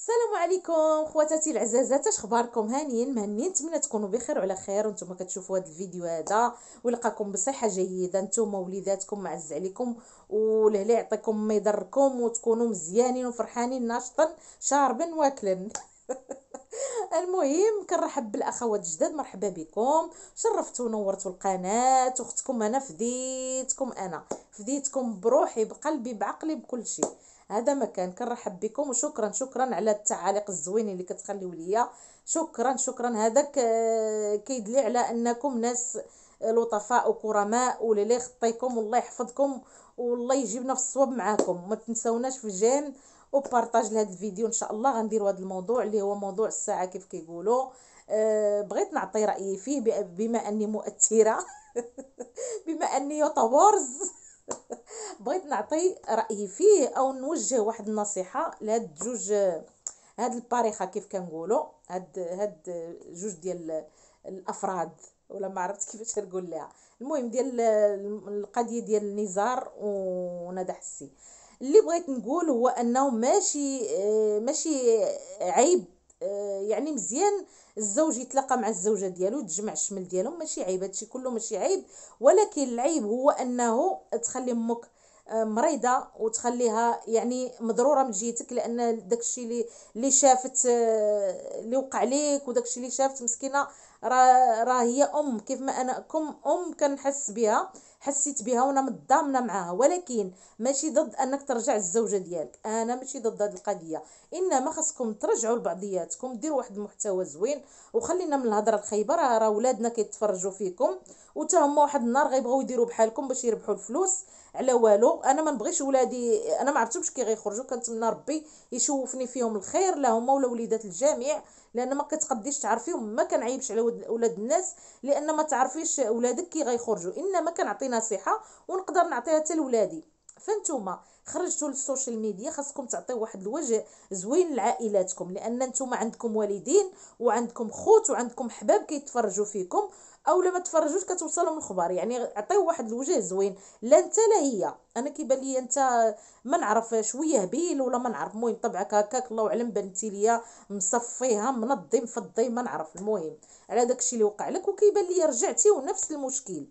السلام عليكم خواتاتي العزازات اش اخباركم هانيين مهنيين نتمنى تكونوا بخير وعلى خير وانتم كتشوفوا هذا الفيديو هذا ولقاكم بصحه جيده نتوما ووليداتكم معز عليكم والهلا يعطيكم ما يضركم وتكونوا مزيانين وفرحانين ناشطا شاربا واكلا المهم كنرحب بالاخوات الجداد مرحبا بكم شرفتوا ونورتوا القناه اختكم انا فديتكم انا فديتكم بروحي بقلبي بعقلي بكل شيء هذا مكان كنرحب بكم وشكرا شكرا على التعاليق الزوينين اللي كتخليو ليا شكرا شكرا هذاك آه، كيدلي على انكم ناس لطفاء وكرماء وللي خطيكم والله يحفظكم والله يجيبنا في الصواب معاكم ما تنسوناش في الجيم وبارطاج لهذا الفيديو ان شاء الله غنديروا هذا الموضوع اللي هو موضوع الساعه كيف كيقولوا أه بغيت نعطي رايي فيه بما اني مؤثره بما اني يوتيوبرز بغيت نعطي رايي فيه او نوجه واحد النصيحه لهاد جوج هاد الباريخه كيف كنقولوا هاد هاد جوج ديال الافراد ولا ما عرفت كيفاش نقول لها المهم ديال القضيه ديال نزار وندى حسي اللي بغيت نقول هو انه ماشي ماشي عيب آه، يعني مزيان الزوج يتلاقى مع الزوجه ديالو تجمع الشمل ديالهم ماشي عيب هادشي كله ماشي عيب ولكن العيب هو انه تخلي امك آه، مريضه وتخليها يعني مضروره من جهتك لان داكشي اللي اللي شافت اللي آه، وقع ليك وداكشي اللي شافت مسكينه راه هي ام كيف ما انا كم ام كنحس بها حسيت بها وانا متضامنه معاها ولكن ماشي ضد انك ترجع الزوجه ديالك انا ماشي ضد هذه القضيه انما خاصكم ترجعوا لبعضياتكم ديروا واحد المحتوى زوين وخلينا من الهضره الخايبه راه راه ولادنا كيتفرجوا فيكم وتا هما واحد النهار غيبغيو يديروا بحالكم باش يربحوا الفلوس على والو انا ما نبغيش ولادي انا ما عرفتهمش كي غيخرجوا كنتمنى ربي يشوفني فيهم الخير لا هما ولا وليدات الجميع لان ما كتقديش تعرفيهم ما كنعيبش على ولاد الناس لان ما تعرفيش ولادك كي غيخرجوا انما كنعطي نصيحه ونقدر نعطيها حتى لولادي فانتوما خرجتوا للسوشيال ميديا خاصكم تعطيو واحد الوجه زوين لعائلاتكم لان نتوما عندكم والدين وعندكم خوت وعندكم حباب كيتفرجوا فيكم او لما تفرجوش كتوصلهم الخبر يعني عطيو واحد الوجه زوين لا انت لا هي انا كيبان لي انت ما نعرف شويه هبيل ولا ما نعرف المهم طبعك هكاك الله اعلم بنتي ليا مصفيها منظم فضي ما نعرف المهم على داكشي اللي وقع لك وكيبان لي رجعتي ونفس المشكل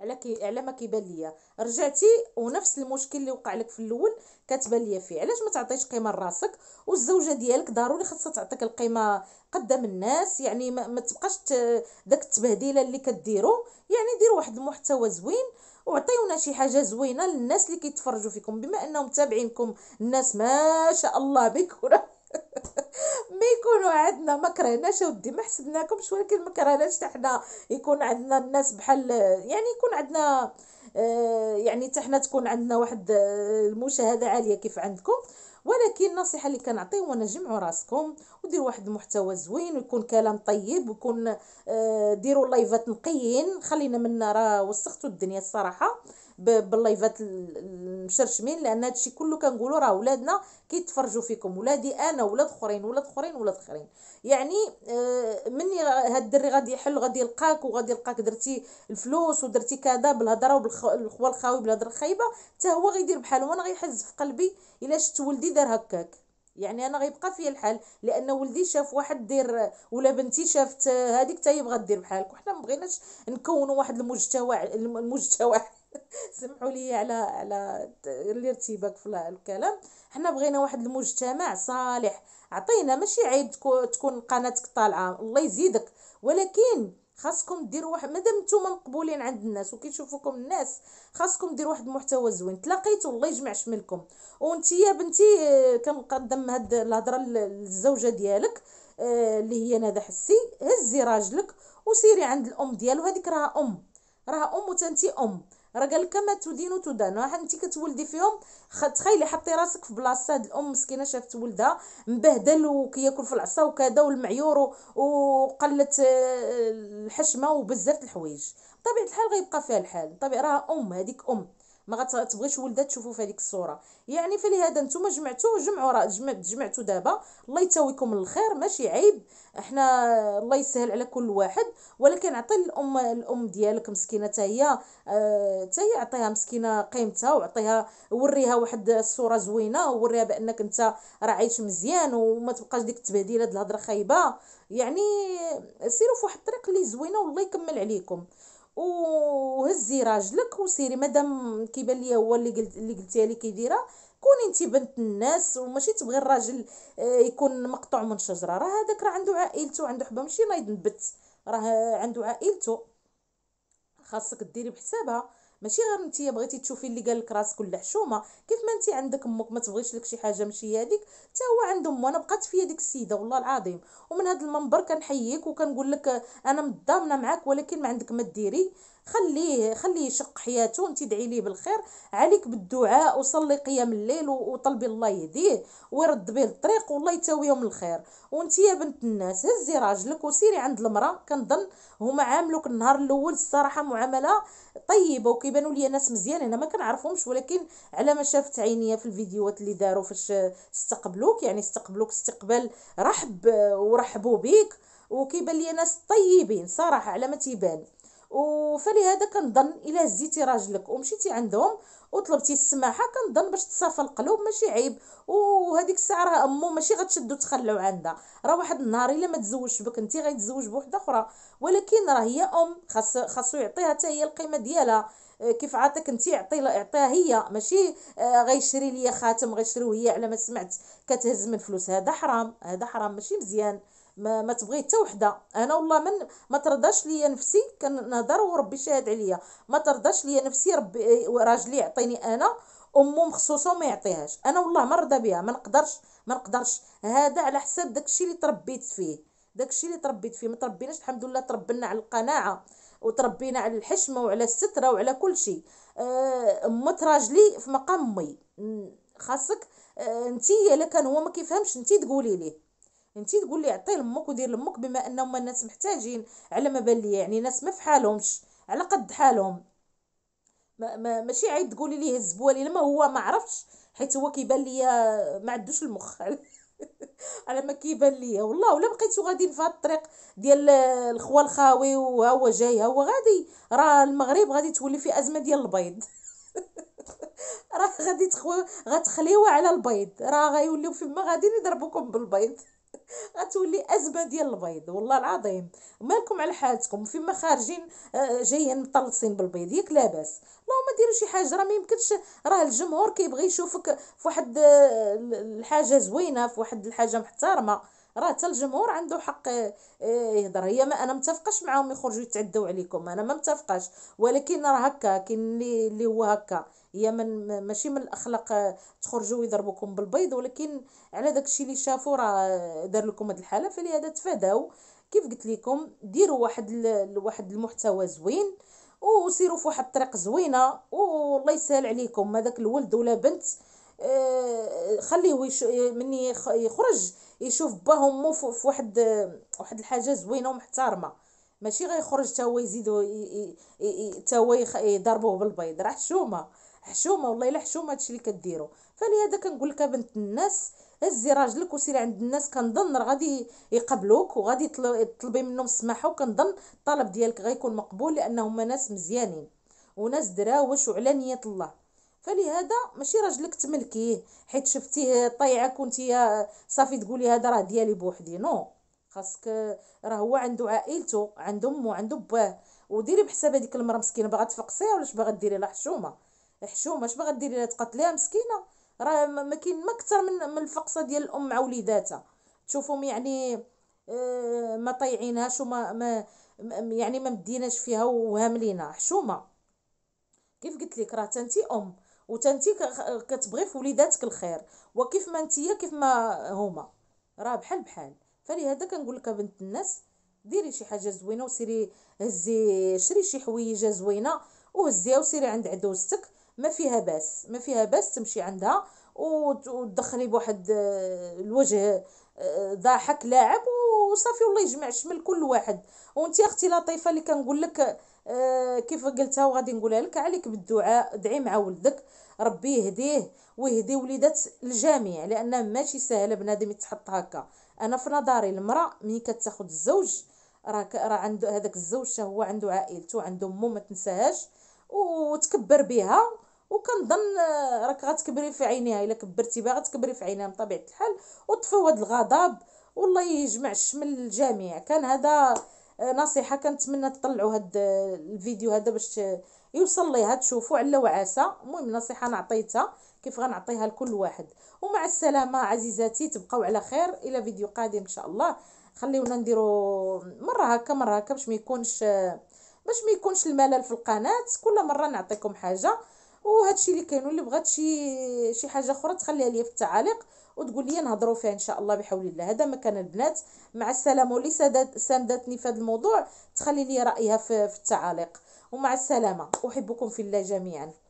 على كي على ما كيبان ليا رجعتي ونفس المشكل اللي وقع لك في الاول كتبان ليا فيه علاش ما تعطيش قيمه لراسك والزوجه ديالك ضروري خاصها تعطيك القيمه قدام الناس يعني ما, ما تبقاش داك التبهديله اللي كديرو يعني دير واحد المحتوى زوين وعطيونا شي حاجه زوينه للناس اللي كيتفرجوا فيكم بما انهم متابعينكم الناس ما شاء الله بكره ما يكونوا عندنا ما كرهناش اودي ما حسبناكمش ولكن ما كرهناش حنا يكون عندنا الناس بحال يعني يكون عندنا آه يعني حتى حنا تكون عندنا واحد آه، المشاهده عاليه كيف عندكم ولكن النصيحه اللي كنعطيو وانا جمعوا راسكم وديروا واحد المحتوى زوين ويكون كلام طيب ويكون آه ديروا لايفات نقيين خلينا منا راه وسختوا الدنيا الصراحه باللايفات المشرشمين لان هادشي كله كنقولوا راه ولادنا كيتفرجوا فيكم ولادي انا ولاد اخرين ولاد اخرين ولاد اخرين يعني آه، مني هاد الدري غادي يحل غادي يلقاك وغادي يلقاك درتي الفلوس ودرتي كذا بالهضره وبالخوا الخاوي بالهضره الخايبه حتى هو غيدير بحالو وانا غيحز في قلبي الا شفت ولدي دار هكاك يعني انا غيبقى فيا الحال لان ولدي شاف واحد دير ولا بنتي شافت هذيك آه، حتى هي بغات دير بحالك وحنا ما بغيناش نكونوا واحد المجتمع المجتمع سمحوا لي على على الارتباك في الكلام حنا بغينا واحد المجتمع صالح عطينا ماشي عيب تكون قناتك طالعه الله يزيدك ولكن خاصكم ديروا واحد مادام نتوما مقبولين عند الناس وكيشوفوكم الناس خاصكم ديروا واحد المحتوى زوين تلاقيتوا الله يجمع شملكم وانت يا بنتي آه، كنقدم هاد الهضره للزوجه ديالك آه، اللي هي ندى حسي هزي راجلك وسيري عند الام ديالو هذيك راها ام راها ام وتنتي ام راه قال ما تدين تدان راه انت كتولدي فيهم تخيلي حطي راسك في بلاصه هاد الام مسكينه شافت ولدها مبهدل وكياكل في العصا وكذا والمعيور وقلت آه، الحشمه وبزاف الحوايج بطبيعه الحال غيبقى فيها الحال طبيعي راه ام هذيك ام ما غتبغيش ولدها تشوفو في هذيك الصوره يعني فلهذا نتوما جمعتو جمعوا راه جمعتو دابا الله يتاويكم الخير ماشي عيب احنا الله يسهل على كل واحد ولكن عطي الام الام ديالك مسكينه حتى هي حتى آه، هي عطيها مسكينه قيمتها وعطيها وريها واحد الصوره زوينه ووريها بانك انت راه عايش مزيان وما تبقاش ديك التبهديله د الهضره خايبه يعني سيروا في واحد الطريق اللي زوينه والله يكمل عليكم وهزي راجلك وسيري مادام كيبان ليا هو اللي قلت اللي قلتيها لي كيديرها كوني انت بنت الناس وماشي تبغي الراجل آه، يكون مقطوع من شجره راه هذاك راه عنده عائلته عنده حبه ماشي نايض نبت راه عنده عائلته خاصك ديري بحسابها ماشي غير انت بغيتي تشوفي اللي قال لك راسك ولا حشومه كيف ما انت عندك امك ما تبغيش لك شي حاجه ماشي هذيك حتى هو عند امه انا بقات فيا ديك السيده والله العظيم ومن هذا المنبر كنحييك وكنقول لك انا متضامنه معاك ولكن ما عندك ما ديري خليه خليه يشق حياته انت ادعي ليه بالخير عليك بالدعاء وصلي قيام الليل وطلبي الله يهديه ويرد به الطريق والله يتاويه من الخير وانت يا بنت الناس هزي راجلك وسيري عند المراه كنظن هما عاملوك النهار الاول الصراحه معامله طيبه وكيبانوا لي ناس مزيان انا ما كنعرفهمش ولكن على ما شافت عينيا في الفيديوهات اللي داروا فاش استقبلوك يعني استقبلوك استقبال رحب ورحبوا بيك وكيبان لي ناس طيبين صراحه على ما تيبان فلهذا كنظن الا زيتي راجلك ومشيتي عندهم وطلبتي السماحه كنظن باش تصافى القلوب ماشي عيب وهذيك الساعه راه امو ماشي غتشد وتخلعوا عندها راه واحد النهار الا ما تزوجش بك انت غيتزوج بوحده اخرى ولكن راه هي ام خاص خاصو يعطيها حتى هي القيمه ديالها آه، كيف عاطيك انت عطي عطيها هي ماشي آه، غيشري ليا خاتم غيشريو هي على ما سمعت كتهز من فلوس هذا حرام هذا حرام ماشي مزيان ما, ما تبغي حتى وحده انا والله من ما ترضاش ليا نفسي كنهضر وربي شاهد عليا ما ترضاش ليا نفسي ربي إيه، راجلي يعطيني انا امه مخصوصه وما يعطيهاش انا والله ما رضى بها ما نقدرش ما نقدرش هذا على حساب داكشي اللي تربيت فيه داكشي اللي تربيت فيه ما تربيناش الحمد لله تربينا على القناعه وتربينا على الحشمه وعلى الستره وعلى كل شيء آه، امه راجلي في مقام امي خاصك آه، انت الا كان هو ما كيفهمش انت تقولي ليه انت تقول لي عطيه لامك ودير لامك بما انهم الناس محتاجين على ما بان يعني ناس ما فحالهمش على قد حالهم ما ما ماشي عيب تقولي ليه هز بوالي لما هو ما عرفش حيت هو كيبان ليا ما عندوش المخ على ما كيبان ليا والله ولا بقيتو غادي في الطريق ديال الخوال الخاوي وها هو جاي ها هو غادي راه المغرب غادي تولي في ازمه ديال البيض راه غادي تخو غتخليوها على البيض راه غيوليو فيما غادي يضربوكم بالبيض غتولي ازمه ديال البيض والله العظيم مالكم على حالتكم فيما خارجين آه، جايين مطلصين بالبيض ياك لاباس اللهم ديروا شي حاجه راه ما يمكنش راه الجمهور كيبغي يشوفك فواحد آه، الحاجه زوينه فواحد الحاجه محترمه راه حتى الجمهور عنده حق آه، آه، يهضر هي ما انا متفقش معاهم يخرجوا يتعدوا عليكم انا ما متفقش ولكن راه هكا كاين اللي اللي هو هكا هي من ماشي من الاخلاق آه، تخرجوا يضربوكم بالبيض ولكن على داكشي اللي شافوا راه دار لكم هاد الحاله فلهذا تفاداو كيف قلت لكم ديروا واحد واحد المحتوى زوين وسيروا في واحد الطريق زوينه والله يسهل عليكم هذاك الولد ولا بنت آه، خليه من يخرج يشوف باه ومو في واحد آه، واحد الحاجه زوينه ومحترمه ماشي غيخرج حتى هو يزيدو حتى هو يضربوه بالبيض راه حشومه حشومه والله الا حشومه هادشي اللي كديرو فلهذا كنقول لك بنت الناس هزي راجلك وسيري عند الناس كنظن غادي يقبلوك وغادي تطلبي منهم السماحه وكنظن الطلب ديالك غيكون مقبول لانهم ناس مزيانين وناس دراوش وعلى نيه الله فلهذا ماشي راجلك تملكيه حيت شفتيه طيعك كنتي آه، صافي تقولي هذا راه ديالي بوحدي نو خاصك آه، راه هو عنده عائلته عنده امه عنده باه وديري بحساب هذيك المراه مسكينه باغا تفقسيها ولا باغا ديري لها حشومه حشومه اش باغا ديري لها تقتليها مسكينه راه ما كاين ما اكثر من من الفقصه ديال الام مع وليداتها تشوفهم يعني آه، ما طيعينهاش وما ما يعني ما مديناش فيها وهاملينها حشومه كيف قلت لك راه انت ام وتا كتبغي في وليداتك الخير وكيف ما انتيا كيف ما هما راه بحال بحال فلهذا كنقول لك بنت الناس ديري شي حاجه زوينه وسيري هزي شري شي حويجه زوينه وهزيها وسيري عند عدوزتك ما فيها باس ما فيها باس تمشي عندها وتدخلي بواحد آه، الوجه ضاحك لاعب وصافي والله يجمع شمل كل واحد وانت اختي لطيفه اللي كنقول لك آه، كيف قلتها وغادي نقولها لك عليك بالدعاء دعي مع ولدك ربي يهديه ويهدي وليدات الجميع لان ماشي سهله بنادم يتحط هكا انا في نظري المراه ملي كتاخذ الزوج راه راه عنده هذاك الزوج هو عنده عائلته عنده امه ما تنساهاش وتكبر بها وكنظن آه، راك غتكبري في عينيها الا كبرتي بها غتكبري في عينيها بطبيعه الحال وطفيو هذا الغضب والله يجمع الشمل للجميع كان هذا آه، نصيحه كنتمنى تطلعوا هاد آه، الفيديو هذا باش يوصل ليها تشوفوا على وعاسه المهم نصيحه انا عطيتها كيف غنعطيها لكل واحد ومع السلامه عزيزاتي تبقاو على خير الى فيديو قادم ان شاء الله خليونا نديرو مره هكا مره هكا باش ما يكونش باش ما يكونش الملل في القناه كل مره نعطيكم حاجه وهادشي اللي كاين واللي بغات شي شي حاجه اخرى تخليها لي في التعاليق وتقول لي نهضروا فيها ان شاء الله بحول الله هذا ما كان البنات مع السلامه واللي ساندتني في هذا الموضوع تخلي لي رايها في, في التعاليق ومع السلامه احبكم في الله جميعا